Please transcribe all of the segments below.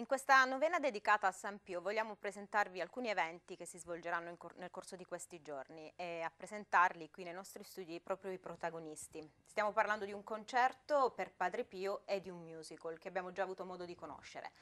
In questa novena dedicata a San Pio vogliamo presentarvi alcuni eventi che si svolgeranno cor nel corso di questi giorni e a presentarli qui nei nostri studi proprio i protagonisti. Stiamo parlando di un concerto per Padre Pio e di un musical che abbiamo già avuto modo di conoscere.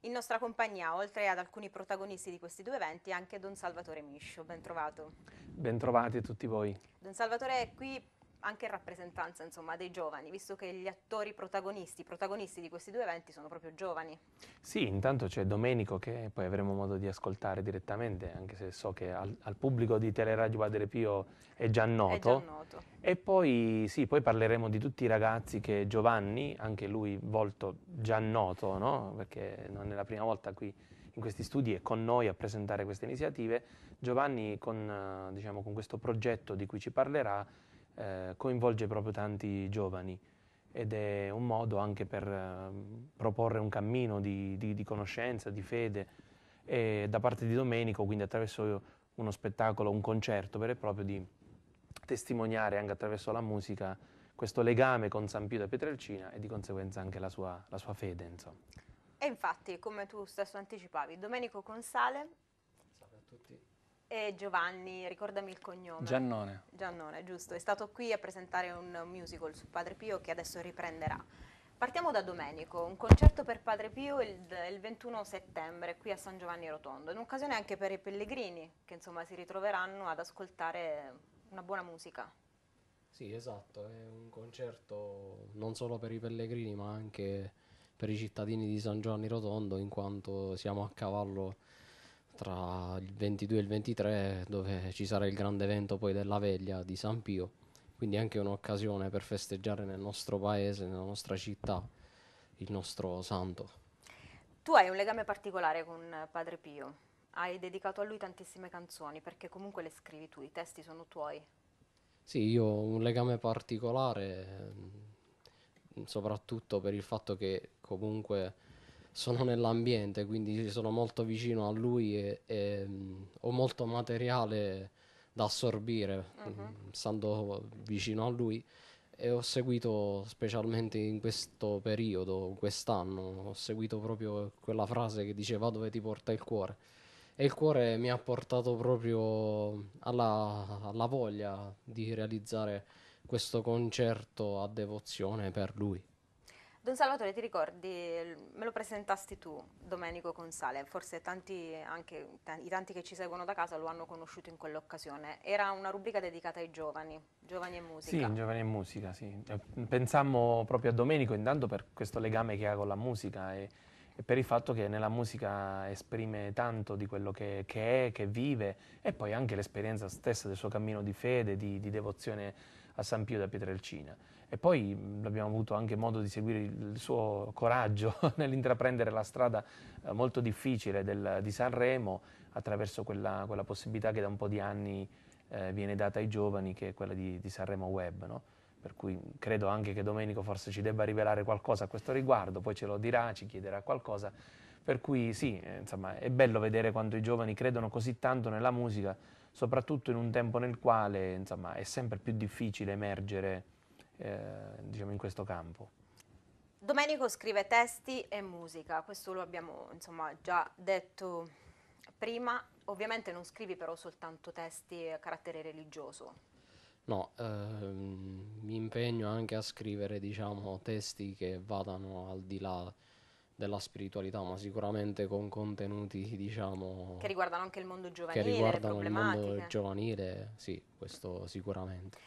In nostra compagnia, oltre ad alcuni protagonisti di questi due eventi, anche Don Salvatore Miscio. Ben trovato. Ben trovati a tutti voi. Don Salvatore è qui anche in rappresentanza insomma, dei giovani, visto che gli attori protagonisti, protagonisti di questi due eventi sono proprio giovani. Sì, intanto c'è Domenico che poi avremo modo di ascoltare direttamente, anche se so che al, al pubblico di Teleradio Padre Pio è già noto. È già noto. E poi, sì, poi parleremo di tutti i ragazzi che Giovanni, anche lui volto già noto, no? perché non è la prima volta qui in questi studi e con noi a presentare queste iniziative, Giovanni con, eh, diciamo, con questo progetto di cui ci parlerà eh, coinvolge proprio tanti giovani ed è un modo anche per ehm, proporre un cammino di, di, di, conoscenza, di fede e da parte di Domenico, quindi attraverso uno spettacolo, un concerto vero e proprio, di testimoniare anche attraverso la musica questo legame con San Pio da Pietrelcina e di conseguenza anche la sua, la sua fede. Insomma. E infatti, come tu stesso anticipavi, Domenico Consale. Salve a tutti. E Giovanni, ricordami il cognome. Giannone. Giannone, giusto. È stato qui a presentare un musical su Padre Pio che adesso riprenderà. Partiamo da Domenico, un concerto per Padre Pio il, il 21 settembre qui a San Giovanni Rotondo, in occasione anche per i pellegrini che insomma si ritroveranno ad ascoltare una buona musica. Sì, esatto, è un concerto non solo per i pellegrini ma anche per i cittadini di San Giovanni Rotondo in quanto siamo a cavallo tra il 22 e il 23 dove ci sarà il grande evento poi della veglia di San Pio, quindi anche un'occasione per festeggiare nel nostro paese, nella nostra città, il nostro santo. Tu hai un legame particolare con Padre Pio, hai dedicato a lui tantissime canzoni perché comunque le scrivi tu, i testi sono tuoi. Sì, io ho un legame particolare mm, soprattutto per il fatto che comunque sono nell'ambiente, quindi sono molto vicino a lui e, e mm, ho molto materiale da assorbire, uh-huh. stando vicino a lui. E ho seguito, specialmente in questo periodo, quest'anno, ho seguito proprio quella frase che diceva dove ti porta il cuore. E il cuore mi ha portato proprio alla, alla voglia di realizzare questo concerto a devozione per lui. Don Salvatore, ti ricordi, me lo presentasti tu, Domenico Consale, forse tanti, anche i tanti che ci seguono da casa lo hanno conosciuto in quell'occasione. Era una rubrica dedicata ai giovani, giovani e musica. Sì, giovani e musica, sì. Pensammo proprio a Domenico intanto per questo legame che ha con la musica e, e per il fatto che nella musica esprime tanto di quello che, che, è, che vive e poi anche l'esperienza stessa del suo cammino di fede, di, di devozione a San Pio da Pietrelcina. E poi abbiamo avuto anche modo di seguire il suo coraggio nell'intraprendere la strada eh, molto difficile del, di Sanremo attraverso quella, quella, possibilità che da un po' di anni eh, viene data ai giovani, che è quella di, di Sanremo Web. No? per cui credo anche che Domenico forse ci debba rivelare qualcosa a questo riguardo, poi ce lo dirà, ci chiederà qualcosa, per cui sì, eh, insomma, è bello vedere quanto i giovani credono così tanto nella musica soprattutto in un tempo nel quale insomma, è sempre più difficile emergere eh, diciamo in questo campo. Domenico scrive testi e musica, questo lo abbiamo insomma, già detto prima, ovviamente non scrivi però soltanto testi a carattere religioso. No, ehm, mi impegno anche a scrivere diciamo, testi che vadano al di là della spiritualità, ma sicuramente con contenuti, diciamo... Che riguardano anche il mondo giovanile, Che riguardano il mondo giovanile, sì, questo sicuramente.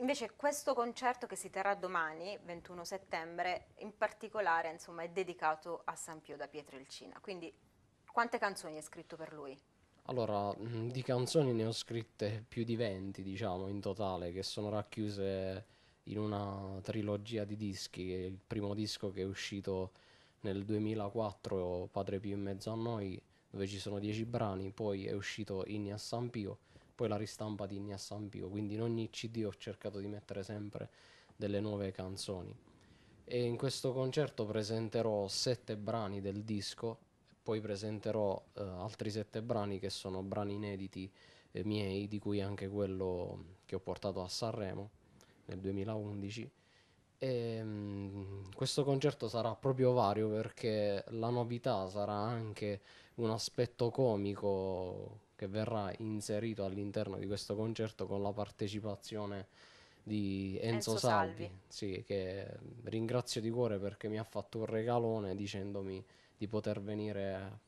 Invece questo concerto che si terrà domani, 21 settembre, in particolare insomma, è dedicato a San Pio da Pietrelcina, quindi quante canzoni hai scritto per lui? Allora, mm, di canzoni ne ho scritte più di 20, diciamo, in totale, che sono racchiuse in una trilogia di dischi, il primo disco che è uscito nel 2004 Padre Pio in mezzo a noi, dove ci sono 10 brani, poi è uscito Inni a San Pio, poi la ristampa di Inni a San Pio, quindi in ogni CD ho cercato di mettere sempre delle nuove canzoni. E in questo concerto presenterò sette brani del disco, poi presenterò eh, altri sette brani che sono brani inediti eh, miei, di cui anche quello che ho portato a Sanremo nel 2011 e, ehm, questo concerto sarà proprio vario perché la novità sarà anche un aspetto comico che verrà inserito all'interno di questo concerto con la partecipazione di Enzo, Enzo Salvi, Salvi. Sì, che ringrazio di cuore perché mi ha fatto un regalone dicendomi di poter venire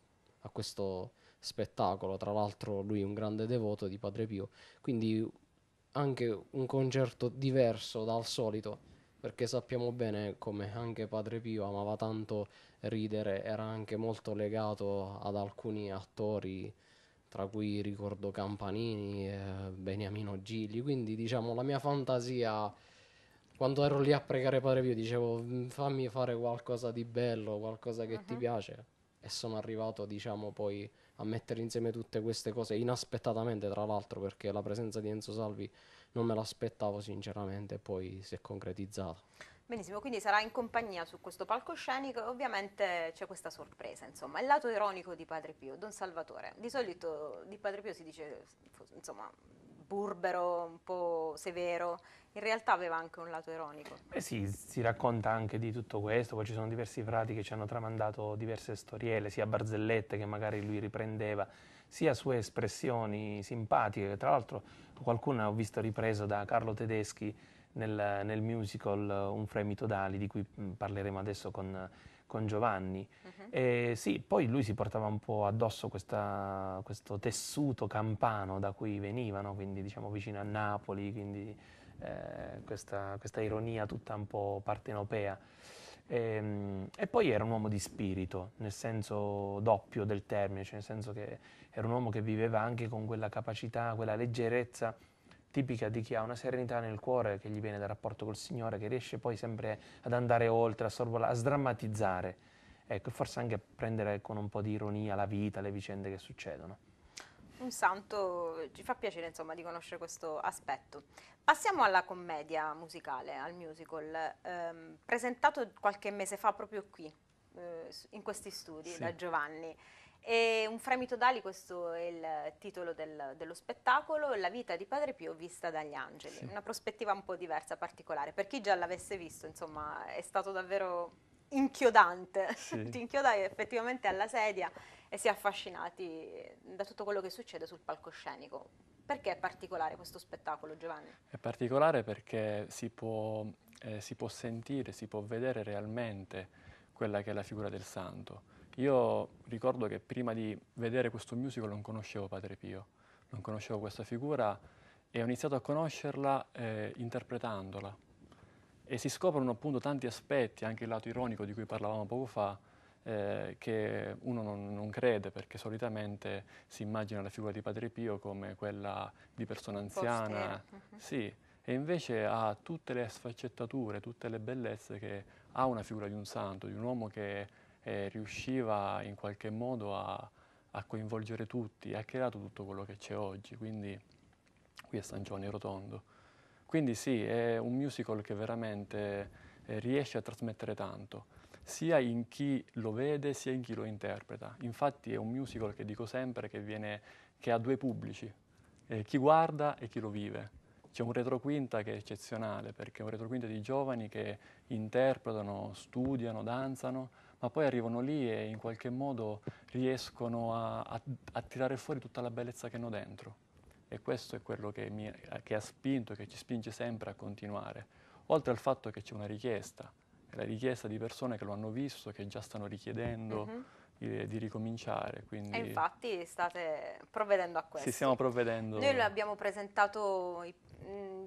a questo spettacolo. Tra l'altro lui è un grande devoto di Padre Pio, quindi anche un concerto diverso dal solito perché sappiamo bene come anche Padre Pio amava tanto ridere, era anche molto legato ad alcuni attori, tra cui ricordo Campanini, eh, Beniamino Gigli, quindi diciamo la mia fantasia quando ero lì a pregare Padre Pio dicevo mm, fammi fare qualcosa di bello, qualcosa che uh-huh. ti mhm. piace e sono arrivato diciamo poi a mettere insieme tutte queste cose inaspettatamente tra l'altro perché la presenza di Enzo Salvi non me l'aspettavo sinceramente, poi si è concretizzato. Benissimo, quindi sarà in compagnia su questo palcoscenico e ovviamente c'è questa sorpresa, insomma, il lato ironico di Padre Pio, Don Salvatore. Di solito di Padre Pio si dice, insomma, burbero, un po' severo, in realtà aveva anche un lato ironico. Beh sì, si racconta anche di tutto questo, poi ci sono diversi frati che ci hanno tramandato diverse storielle, sia barzellette che magari lui riprendeva sia sue espressioni simpatiche, tra l'altro qualcuna ho visto ripresa da Carlo Tedeschi nel, nel musical eh, Un fremito d'ali, di cui mm, parleremo adesso con, con Giovanni. Uh-huh. Mhm. Eh, e sì, poi lui si portava un po' addosso questa, questo tessuto campano da cui venivano, quindi diciamo vicino a Napoli, quindi eh, questa, questa ironia tutta un po' partenopea. E, ehm, e, poi era un uomo di spirito, nel senso doppio del termine, cioè nel senso che era un uomo che viveva anche con quella capacità, quella leggerezza tipica di chi ha una serenità nel cuore che gli viene dal rapporto col Signore, che riesce poi sempre ad andare oltre, a, sorvolare, a sdrammatizzare, ecco, forse anche a prendere ecco, con un po' di ironia la vita, le vicende che succedono un santo, ci fa piacere insomma di conoscere questo aspetto. Passiamo alla commedia musicale, al musical, ehm, presentato qualche mese fa proprio qui, eh, in questi studi, sì. da Giovanni. E un fremito d'ali, questo è il titolo del, dello spettacolo, La vita di Padre Pio vista dagli angeli, sì. una prospettiva un po' diversa, particolare. Per chi già l'avesse visto, insomma, è stato davvero inchiodante, sì. ti inchiodai effettivamente alla sedia e si è affascinati da tutto quello che succede sul palcoscenico. Perché è particolare questo spettacolo, Giovanni? È particolare perché si può, eh, si può sentire, si può vedere realmente quella che è la figura del santo. Io ricordo che prima di vedere questo musical non conoscevo Padre Pio, non conoscevo questa figura e ho iniziato a conoscerla eh, interpretandola. E si scoprono appunto tanti aspetti, anche il lato ironico di cui parlavamo poco fa, eh, che uno non, non, crede perché solitamente si immagina la figura di Padre Pio come quella di persona anziana, uh-huh. sì, e invece ha tutte le sfaccettature, tutte le bellezze che ha una figura di un santo, di un uomo che eh, riusciva in qualche modo a, a coinvolgere tutti, ha creato tutto quello che c'è oggi, quindi qui è San Giovanni Rotondo. Quindi sì, è un musical che veramente eh, riesce a trasmettere tanto sia in chi lo vede sia in chi lo interpreta. Infatti è un musical che dico sempre che, viene, che ha due pubblici, eh, chi guarda e chi lo vive. C'è un retroquinta che è eccezionale perché è un retroquinta di giovani che interpretano, studiano, danzano, ma poi arrivano lì e in qualche modo riescono a, a, a tirare fuori tutta la bellezza che hanno dentro. E questo è quello che, mi, che ha spinto, e che ci spinge sempre a continuare. Oltre al fatto che c'è una richiesta, la richiesta di persone che lo hanno visto, che già stanno richiedendo mm -hmm. di, di, ricominciare. Quindi... E infatti state provvedendo a questo. Sì, stiamo provvedendo. Noi lo abbiamo presentato i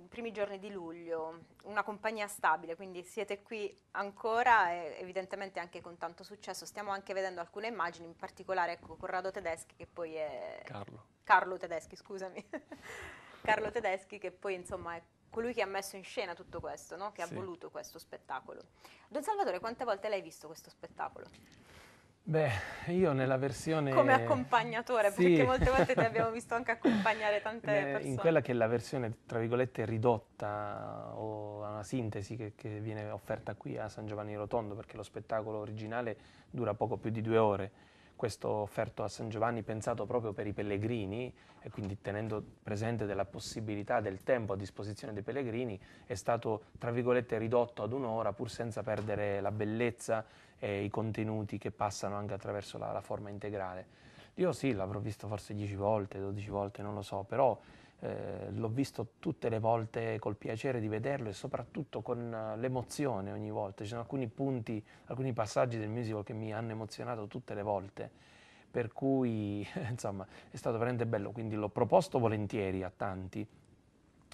primi giorni di luglio, una compagnia stabile, quindi siete qui ancora e evidentemente anche con tanto successo. Stiamo anche vedendo alcune immagini, in particolare ecco, Corrado Tedeschi che poi è... Carlo. Carlo Tedeschi, scusami. Carlo Tedeschi che poi insomma è colui che ha messo in scena tutto questo, no? che sì. ha voluto questo spettacolo. Don Salvatore, quante volte l'hai visto questo spettacolo? Beh, io nella versione... Come accompagnatore, sì. perché molte volte ti abbiamo visto anche accompagnare tante persone. In quella che è la versione, tra virgolette, ridotta o una sintesi che, che viene offerta qui a San Giovanni Rotondo, perché lo spettacolo originale dura poco più di due ore questo offerto a San Giovanni pensato proprio per i pellegrini e quindi tenendo presente della possibilità del tempo a disposizione dei pellegrini è stato tra virgolette ridotto ad un'ora pur senza perdere la bellezza e i contenuti che passano anche attraverso la, la forma integrale. Io sì, l'avrò visto forse 10 volte, 12 volte, non lo so, però eh, l'ho visto tutte le volte col piacere di vederlo e soprattutto con eh, l'emozione ogni volta. Ci sono alcuni punti, alcuni passaggi del musical che mi hanno emozionato tutte le volte, per cui insomma è stato veramente bello, quindi l'ho proposto volentieri a tanti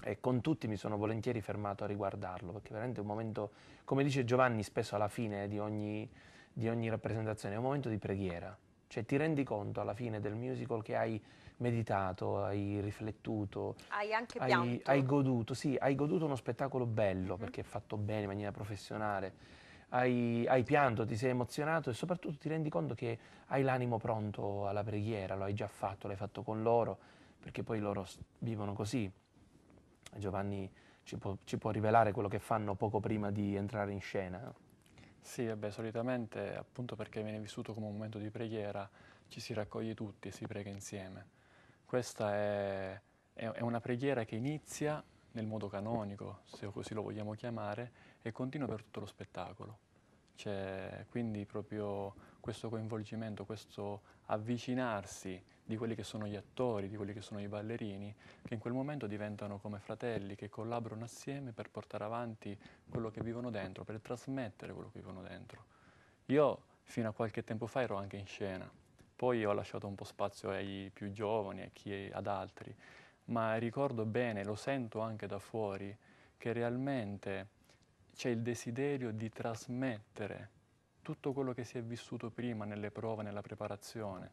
e con tutti mi sono volentieri fermato a riguardarlo, perché veramente è un momento, come dice Giovanni spesso alla fine di ogni, di ogni rappresentazione, è un momento di preghiera, cioè ti rendi conto alla fine del musical che hai meditato, hai riflettuto, hai anche hai, hai goduto, sì, hai goduto uno spettacolo bello mm-hmm. perché è fatto bene in maniera professionale. Hai, hai, pianto, ti sei emozionato e soprattutto ti rendi conto che hai l'animo pronto alla preghiera, lo hai già fatto, l'hai fatto con loro, perché poi loro vivono così. Giovanni ci può, ci può rivelare quello che fanno poco prima di entrare in scena. Sì, vabbè, solitamente appunto perché viene vissuto come un momento di preghiera ci si raccoglie tutti e si prega insieme. Questa è, è una preghiera che inizia nel modo canonico, se così lo vogliamo chiamare, e continua per tutto lo spettacolo. C'è quindi proprio questo coinvolgimento, questo avvicinarsi di quelli che sono gli attori, di quelli che sono i ballerini, che in quel momento diventano come fratelli, che collaborano assieme per portare avanti quello che vivono dentro, per trasmettere quello che vivono dentro. Io fino a qualche tempo fa ero anche in scena, poi ho lasciato un po' spazio ai più giovani, a chi, ad altri, ma ricordo bene, lo sento anche da fuori, che realmente c'è il desiderio di trasmettere tutto quello che si è vissuto prima nelle prove, nella preparazione.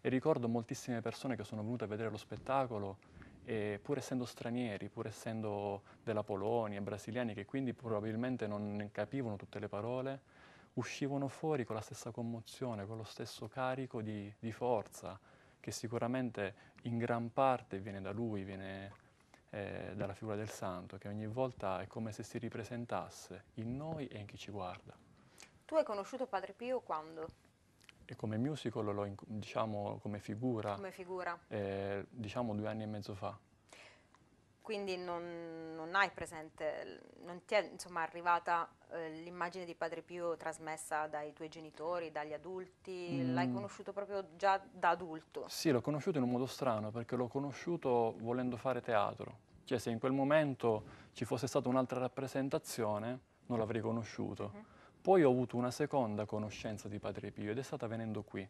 E ricordo moltissime persone che sono venute a vedere lo spettacolo, pur essendo stranieri, pur essendo della Polonia, brasiliani, che quindi probabilmente non capivano tutte le parole, uscivano fuori con la stessa commozione, con lo stesso carico di, di forza che sicuramente in gran parte viene da lui, viene eh, dalla figura del santo, che ogni volta è come se si ripresentasse in noi e in chi ci guarda. Tu hai conosciuto Padre Pio quando? E come musical, lo, diciamo come figura, come figura. Eh, diciamo due anni e mezzo fa quindi non, non hai presente, non ti è insomma, arrivata eh, l'immagine di Padre Pio trasmessa dai tuoi genitori, dagli adulti, mm. l'hai conosciuto proprio già da adulto? Sì, l'ho conosciuto in un modo strano perché l'ho conosciuto volendo fare teatro, cioè se in quel momento ci fosse stata un'altra rappresentazione non l'avrei conosciuto. Mm Poi ho avuto una seconda conoscenza di Padre Pio ed è stata venendo qui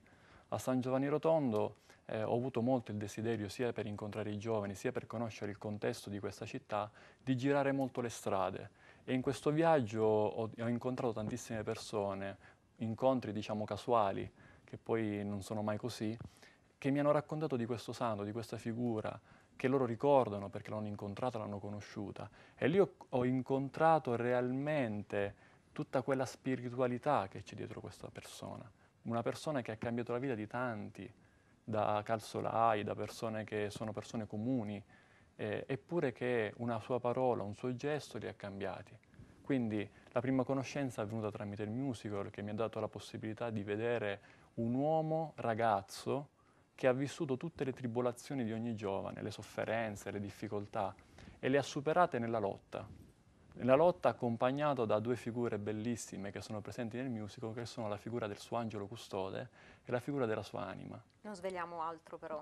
a San Giovanni Rotondo eh, ho avuto molto il desiderio, sia per incontrare i giovani, sia per conoscere il contesto di questa città, di girare molto le strade. E in questo viaggio ho, ho incontrato tantissime persone, incontri diciamo casuali, che poi non sono mai così, che mi hanno raccontato di questo santo, di questa figura, che loro ricordano perché l'hanno incontrata, l'hanno conosciuta. E lì ho, ho incontrato realmente tutta quella spiritualità che c'è dietro questa persona una persona che ha cambiato la vita di tanti, da calzolai, da persone che sono persone comuni, eh, eppure che una sua parola, un suo gesto li ha cambiati. Quindi la prima conoscenza è venuta tramite il musical che mi ha dato la possibilità di vedere un uomo ragazzo che ha vissuto tutte le tribolazioni di ogni giovane, le sofferenze, le difficoltà e le ha superate nella lotta. Nella lotta accompagnato da due figure bellissime che sono presenti nel musical, che sono la figura del suo angelo custode e la figura della sua anima. Non svegliamo altro però.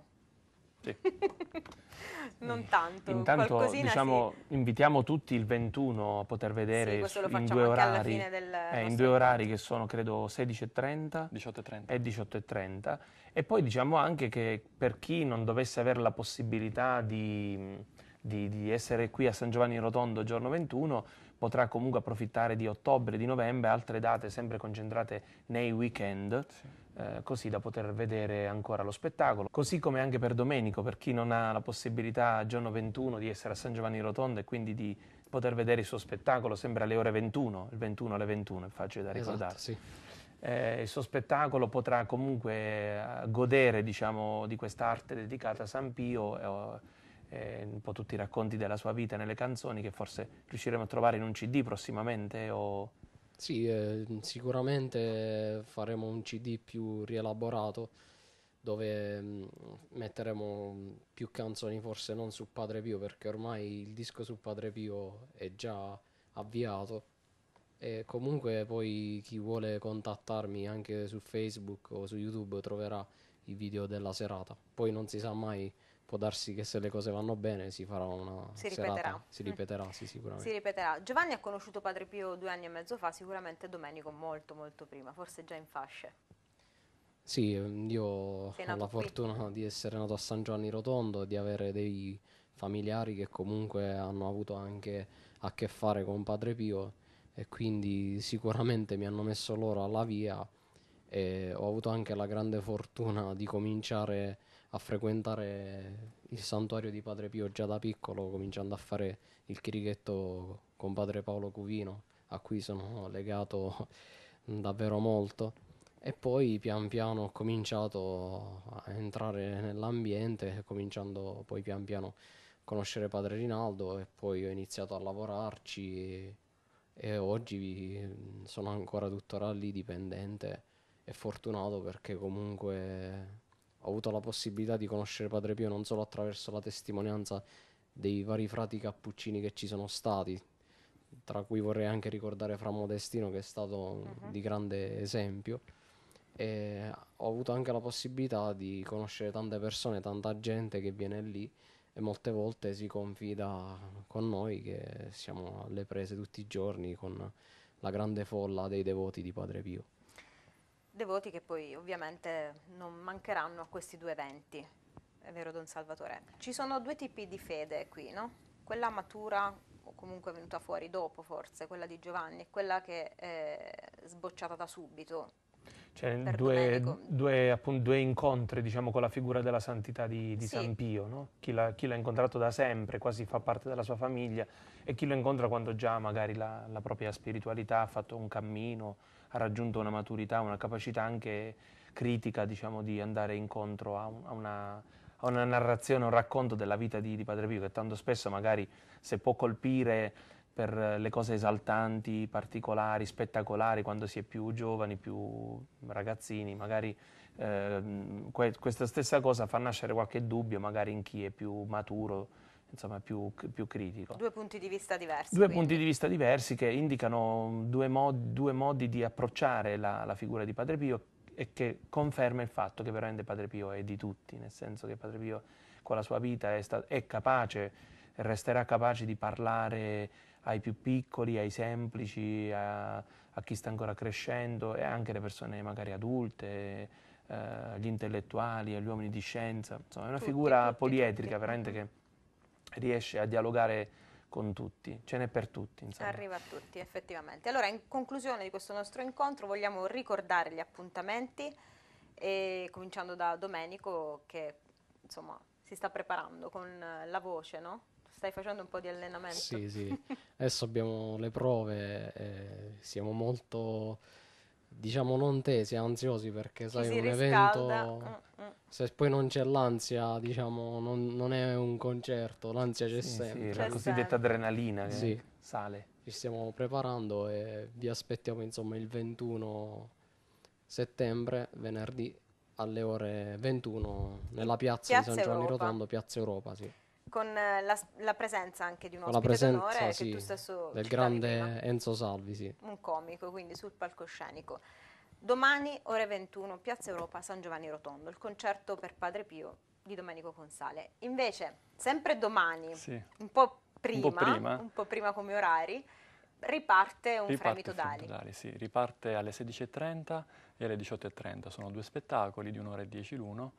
Sì. non tanto. Intanto diciamo, sì. invitiamo tutti il 21 a poter vedere sì, in eh, due orari, eh, in due orari che sono credo 16.30 18 e 18.30 e poi diciamo anche che per chi non dovesse avere la possibilità di di, di essere qui a San Giovanni Rotondo giorno 21, potrà comunque approfittare di ottobre, di novembre, altre date sempre concentrate nei weekend. Sì. Eh, così da poter vedere ancora lo spettacolo, così come anche per Domenico, per chi non ha la possibilità giorno 21 di essere a San Giovanni Rotondo e quindi di poter vedere il suo spettacolo, sempre alle ore 21, il 21 alle 21 è facile da esatto, ricordarsi. Esatto, sì. eh, il suo spettacolo potrà comunque eh, godere diciamo, di quest'arte dedicata a San Pio. Eh, eh, un po' tutti i racconti della sua vita nelle canzoni che forse riusciremo a trovare in un CD prossimamente o... Sì, eh, sicuramente faremo un CD più rielaborato dove mm, metteremo più canzoni, forse non su Padre Pio, perché ormai il disco su Padre Pio è già avviato. E comunque poi chi vuole contattarmi anche su Facebook o su YouTube troverà i video della serata. Poi non si sa mai può darsi che se le cose vanno bene si farà una si serata. ripeterà. si ripeterà, mm. sì, sicuramente. Si ripeterà. Giovanni ha conosciuto Padre Pio due anni e mezzo fa, sicuramente Domenico molto molto prima, forse già in fasce. Sì, io ho la fortuna qui. di essere nato a San Giovanni Rotondo, di avere dei familiari che comunque hanno avuto anche a che fare con Padre Pio e quindi sicuramente mi hanno messo loro alla via e ho avuto anche la grande fortuna di cominciare a frequentare il santuario di Padre Pio già da piccolo, cominciando a fare il chirichetto con Padre Paolo Cuvino, a cui sono legato davvero molto. E poi pian piano ho cominciato a entrare nell'ambiente, cominciando poi pian piano a conoscere Padre Rinaldo e poi ho iniziato a lavorarci e, e oggi sono ancora tuttora lì dipendente e fortunato perché comunque ho avuto la possibilità di conoscere Padre Pio non solo attraverso la testimonianza dei vari frati cappuccini che ci sono stati, tra cui vorrei anche ricordare Fra Modestino che è stato uh-huh. di grande esempio. E ho avuto anche la possibilità di conoscere tante persone, tanta gente che viene lì e molte volte si confida con noi che siamo alle prese tutti i giorni con la grande folla dei devoti di Padre Pio devoti che poi ovviamente non mancheranno a questi due eventi, è vero Don Salvatore? Ci sono due tipi di fede qui, no? Quella matura o comunque venuta fuori dopo forse, quella di Giovanni, e quella che è sbocciata da subito, cioè, due, due, appunto, due, incontri diciamo, con la figura della santità di, di sì. San Pio, no? chi, l'ha, chi, l'ha, incontrato da sempre, quasi fa parte della sua famiglia, e chi lo incontra quando già magari la, la propria spiritualità ha fatto un cammino, ha raggiunto una maturità, una capacità anche critica diciamo, di andare incontro a, un, a una, a una narrazione, un racconto della vita di, di, Padre Pio, che tanto spesso magari se può colpire per le cose esaltanti, particolari, spettacolari, quando si è più giovani, più ragazzini, magari eh, que questa stessa cosa fa nascere qualche dubbio magari in chi è più maturo, insomma più, più critico. Due punti di vista diversi. Due quindi. punti di vista diversi che indicano due, modi, due modi di approcciare la, la figura di Padre Pio e che conferma il fatto che veramente Padre Pio è di tutti, nel senso che Padre Pio con la sua vita è, è capace, resterà capace di parlare ai più piccoli, ai semplici, a, a chi sta ancora crescendo e anche alle persone magari adulte, eh, agli intellettuali, agli uomini di scienza. Insomma, è una tutti, figura tutti, polietrica tutti. veramente che riesce a dialogare con tutti, ce n'è per tutti. Insomma. Arriva a tutti, effettivamente. Allora, in conclusione di questo nostro incontro, vogliamo ricordare gli appuntamenti, e, cominciando da Domenico che insomma, si sta preparando con la voce, no? Stai facendo un po' di allenamento. Sì, sì. Adesso abbiamo le prove, eh, siamo molto, diciamo, non tesi, ansiosi perché, Chi sai, un riscalda. evento... Mm, mm. Se poi non c'è l'ansia, diciamo, non, non è un concerto, l'ansia c'è sì, sempre. Sì, la cosiddetta sempre. adrenalina che sì. sale. Ci stiamo preparando e vi aspettiamo, insomma, il 21 settembre, venerdì alle ore 21 nella piazza, piazza di San Giovanni Europa. Rotondo, Piazza Europa, sì con eh, la, la, presenza anche di un ospite presenza, d'onore sì, che tu stesso del grande prima. Enzo Salvi, sì. un comico, quindi sul palcoscenico. Domani ore 21, Piazza Europa, San Giovanni Rotondo, il concerto per Padre Pio di Domenico Consale. Invece, sempre domani, sì. un, po prima, un, po prima, un po' prima, come orari, riparte un riparte fremito d'ali. d'ali sì. Riparte alle 16.30 e alle 18.30, sono due spettacoli di un'ora e 10 l'uno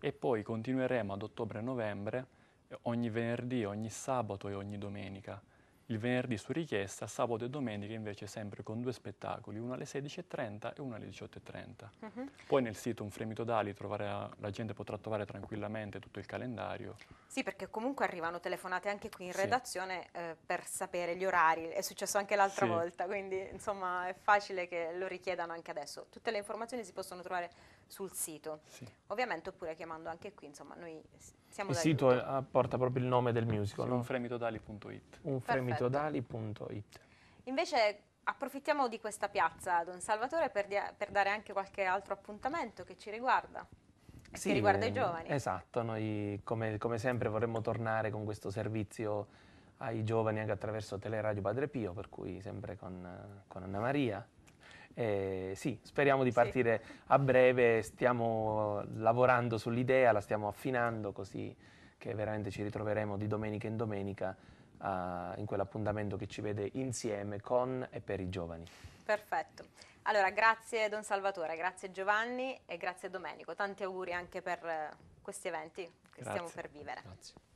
e poi continueremo ad ottobre e novembre eh, ogni venerdì, ogni sabato e ogni domenica. Il venerdì su richiesta, sabato e domenica invece sempre con due spettacoli, uno alle 16.30 e uno alle 18.30. Uh-huh. Mhm. Poi nel sito Un Fremito d'Ali trovare, la gente potrà trovare tranquillamente tutto il calendario. Sì, perché comunque arrivano telefonate anche qui in sì. redazione eh, per sapere gli orari, è successo anche l'altra sì. volta, quindi insomma è facile che lo richiedano anche adesso. Tutte le informazioni si possono trovare sul sito. Sì. Ovviamente oppure chiamando anche qui, insomma, noi siamo Il sito è, porta proprio il nome del musical. Sì, unfremitodali.it Unfremitodali.it Invece approfittiamo di questa piazza, Don Salvatore, per, per dare anche qualche altro appuntamento che ci riguarda sì, che riguarda i giovani. Esatto, noi come, come, sempre vorremmo tornare con questo servizio ai giovani anche attraverso Teleradio Padre Pio, per cui sempre con, con Anna Maria, eh, sì, speriamo di partire sì. a breve, stiamo lavorando sull'idea, la stiamo affinando così che veramente ci ritroveremo di domenica in domenica uh, in quell'appuntamento che ci vede insieme con e per i giovani. Perfetto. Allora, grazie Don Salvatore, grazie Giovanni e grazie Domenico. Tanti auguri anche per eh, questi eventi che grazie. stiamo per vivere. Grazie.